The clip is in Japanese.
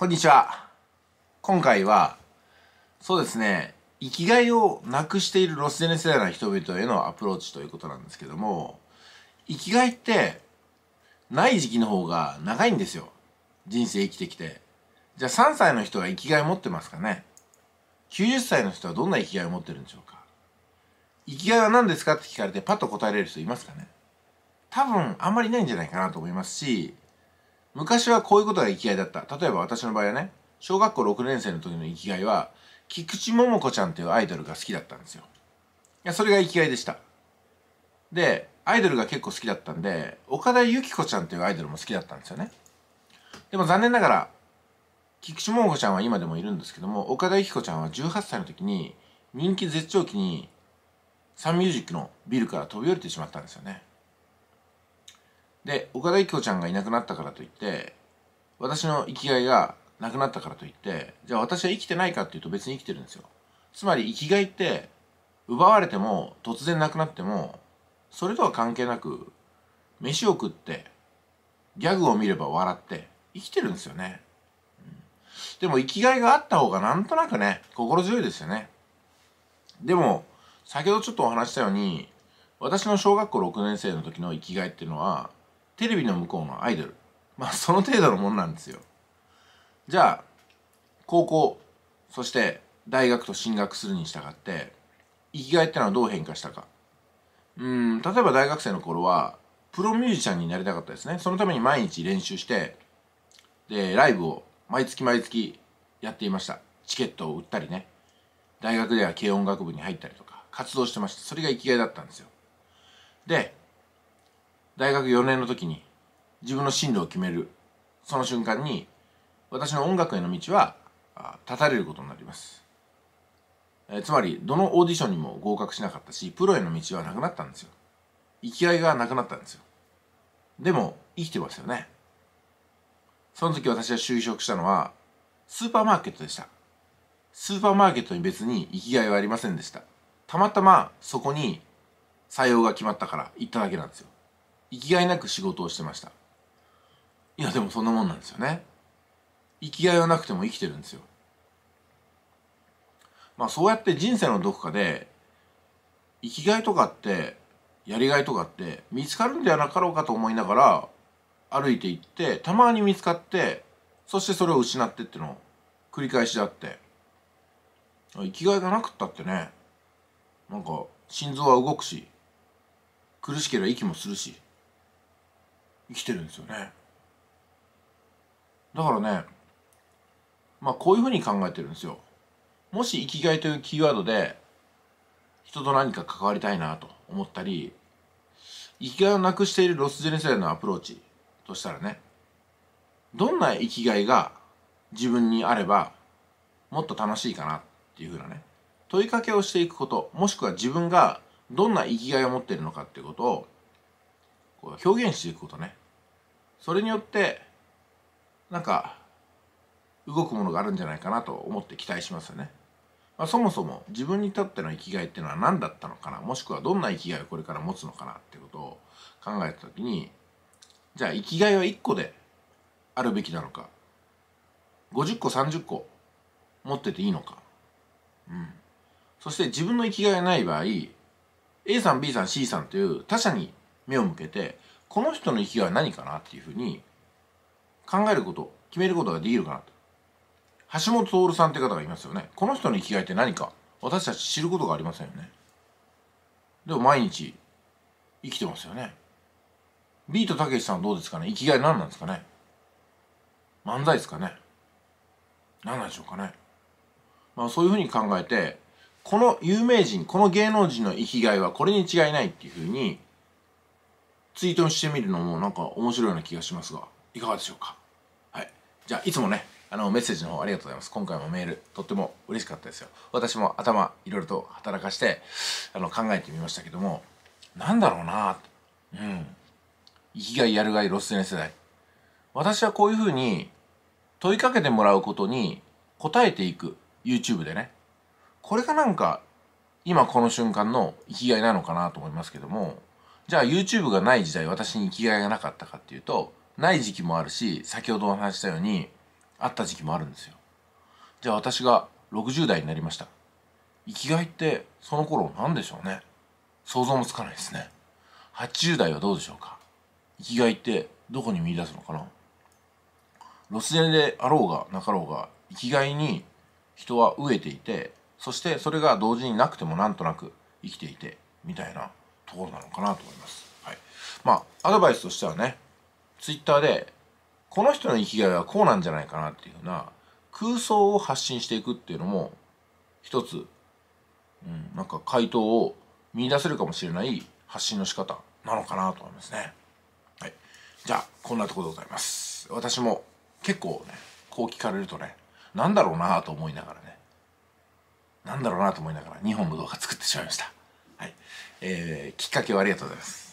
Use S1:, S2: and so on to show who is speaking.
S1: こんにちは。今回は、そうですね、生きがいをなくしているロスジェネ世代の人々へのアプローチということなんですけども、生きがいって、ない時期の方が長いんですよ。人生生きてきて。じゃあ3歳の人は生きがい持ってますかね ?90 歳の人はどんな生きがいを持ってるんでしょうか生きがいは何ですかって聞かれてパッと答えれる人いますかね多分あんまりいないんじゃないかなと思いますし、昔はこういうことが生きがいだった。例えば私の場合はね、小学校6年生の時の生きがいは、菊池桃子ちゃんっていうアイドルが好きだったんですよ。いや、それが生きがいでした。で、アイドルが結構好きだったんで、岡田由紀子ちゃんっていうアイドルも好きだったんですよね。でも残念ながら、菊池桃子ちゃんは今でもいるんですけども、岡田由紀子ちゃんは18歳の時に、人気絶頂期に、サンミュージックのビルから飛び降りてしまったんですよね。で岡田由子ちゃんがいなくなったからといって私の生きがいがなくなったからといってじゃあ私は生きてないかっていうと別に生きてるんですよつまり生きがいって奪われても突然なくなってもそれとは関係なく飯を食ってギャグを見れば笑って生きてるんですよね、でも生きがいがあった方がなんとなくね心強いですよねでも先ほどちょっとお話したように私の小学校6年生の時の生きがいっていうのはテレビの向こうのアイドルまあその程度のもんなんですよじゃあ高校そして大学と進学するに従って生きがいってのはどう変化したかうん例えば大学生の頃はプロミュージシャンになりたかったですねそのために毎日練習してでライブを毎月毎月やっていましたチケットを売ったりね大学では軽音楽部に入ったりとか活動してましたそれが生きがいだったんですよで大学4年の時に自分の進路を決めるその瞬間に私の音楽への道は断たれることになります、えつまりどのオーディションにも合格しなかったしプロへの道はなくなったんですよ生きがいがなくなったんですよでも生きてますよねその時私が就職したのはスーパーマーケットでしたスーパーマーケットに別に生きがいはありませんでしたたまたまそこに採用が決まったから行っただけなんですよ生きがいなく仕事をしてましたいやでもそんなもんなんですよね生きがいはなくても生きてるんですよまあそうやって人生のどこかで生きがいとかってやりがいとかって見つかるんではなかろうかと思いながら歩いていってたまに見つかってそしてそれを失ってってのを繰り返しであって生きがいがなくったってねなんか心臓は動くし苦しければ息もするし生きてるんですよねだからねまあこういうふうに考えてるんですよもし生きがいというキーワードで人と何か関わりたいなと思ったり生きがいをなくしているロスジェネ世代のアプローチとしたらねどんな生きがいが自分にあればもっと楽しいかなっていうふうなね問いかけをしていくこともしくは自分がどんな生きがいを持っているのかっていうことを表現していくことねそれによってなんか動くものがあるんじゃないかなと思って期待しますよね。まあ、そもそも自分にとっての生きがいっていうのは何だったのかなもしくはどんな生きがいをこれから持つのかなってことを考えた時にじゃあ生きがいは1個であるべきなのか50個30個持ってていいのか、うん、そして自分の生きがいがない場合 A さん B さん C さんという他者に目を向けてこの人の生きがいは何かなっていうふうに考えること決めることができるかなと橋本徹さんって方がいますよねこの人の生きがいって何か私たち知ることがありませんよねでも毎日生きてますよねビートたけしさんどうですかね生きがい何なんですかね漫才ですかね何なんでしょうかね、まあ、そういうふうに考えてこの有名人この芸能人の生きがいはこれに違いないっていうふうにツイートにしてみるのもなんか面白いような気がしますが、いかがでしょうかはい。じゃあ、いつもね、あの、メッセージの方ありがとうございます。今回もメール、とっても嬉しかったですよ。私も頭、いろいろと働かして、あの、考えてみましたけども、なんだろうなうん。生きがい、やるがい、ロスネ世代。私はこういうふうに、問いかけてもらうことに答えていく YouTube でねこれがなんか今この瞬間の生きがいなのかなと思いますけどもじゃあ YouTube がない時代私に生きがいがなかったかっていうとない時期もあるし先ほどお話したようにあった時期もあるんですよじゃあ私が60代になりました生きがいってその頃何でしょうね想像もつかないですね80代はどうでしょうか生きがいってどこに見出すのかなロスネであろうがなかろうが生きがいに人は飢えていてそしてそれが同時になくてもなんとなく生きていてみたいなところなのかなと思います。はい、まあアドバイスとしてはね Twitter でこの人の生きがいはこうなんじゃないかなっていうふうな空想を発信していくっていうのも一つ、うん、なんか回答を見出せるかもしれない発信の仕方なのかなと思いますね。はい、じゃあこんなところでございます。私も結構ねこう聞かれるとねなんだろうなと思いながらねなんだろうなと思いながら2本の動画作ってしまいました。はいえー、きっかけをありがとうございます